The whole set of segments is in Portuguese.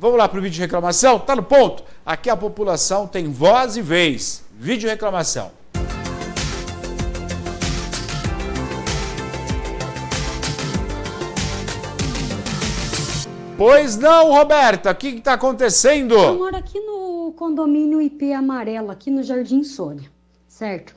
Vamos lá para o vídeo de reclamação? Tá no ponto? Aqui a população tem voz e vez. Vídeo reclamação. Pois não, Roberta, o que está acontecendo? Eu moro aqui no condomínio IP Amarelo, aqui no Jardim Sônia, certo?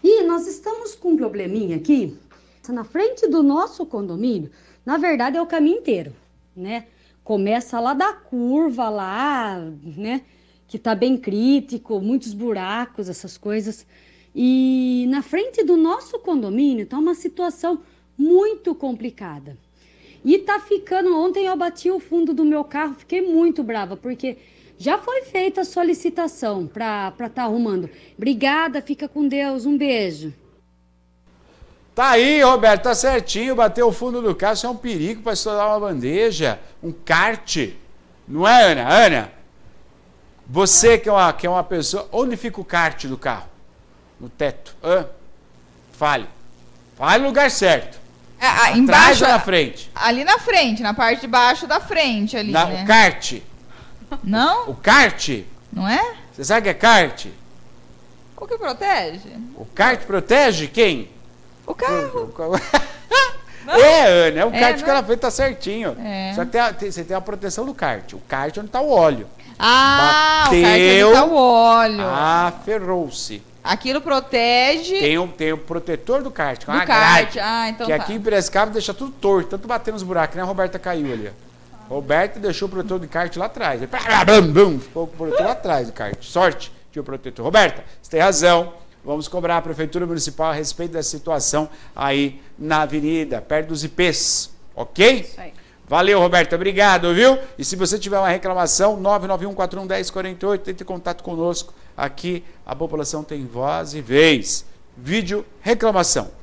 E nós estamos com um probleminha aqui, tá na frente do nosso condomínio, na verdade é o caminho inteiro, né? começa lá da curva lá, né? Que tá bem crítico, muitos buracos, essas coisas. E na frente do nosso condomínio tá uma situação muito complicada. E tá ficando, ontem eu bati o fundo do meu carro, fiquei muito brava, porque já foi feita a solicitação para estar tá arrumando. Obrigada, fica com Deus, um beijo. Tá aí, Roberto, tá certinho. Bater o fundo do carro, isso é um perigo para estourar uma bandeja, um kart. Não é, Ana? Ana, você que é uma, que é uma pessoa. Onde fica o kart do carro? No teto. Hã? Fale. Fale no lugar certo. É, a, embaixo. na frente. Ali na frente, na parte de baixo da frente ali. Na, né? O kart. Não? O kart? Não é? Você sabe o que é kart? O que protege? O kart protege quem? O carro. Não. Uhum. É, Anne, é o é, kart não. que ela fez, tá certinho. É. Só que tem a, tem, você tem a proteção do kart. O kart é onde tá o óleo. Ah, Bateu, o kart é onde tá o óleo. Ah, ferrou-se. Aquilo protege. Tem um, tem um protetor do kart, é do uma kart. grade. Ah, então que tá. aqui em Piracicaba deixa tudo torto, tanto batendo nos buracos, né? A Roberta caiu ali. Ah. Roberta deixou o protetor do kart lá atrás. ficou com o protetor lá atrás do kart. Sorte, tinha o protetor. Roberta, você tem razão. Vamos cobrar a Prefeitura Municipal a respeito da situação aí na avenida, perto dos IPs, ok? Isso aí. Valeu, Roberto, obrigado, viu? E se você tiver uma reclamação, 991411048, entre em contato conosco. Aqui a população tem voz e vez. Vídeo reclamação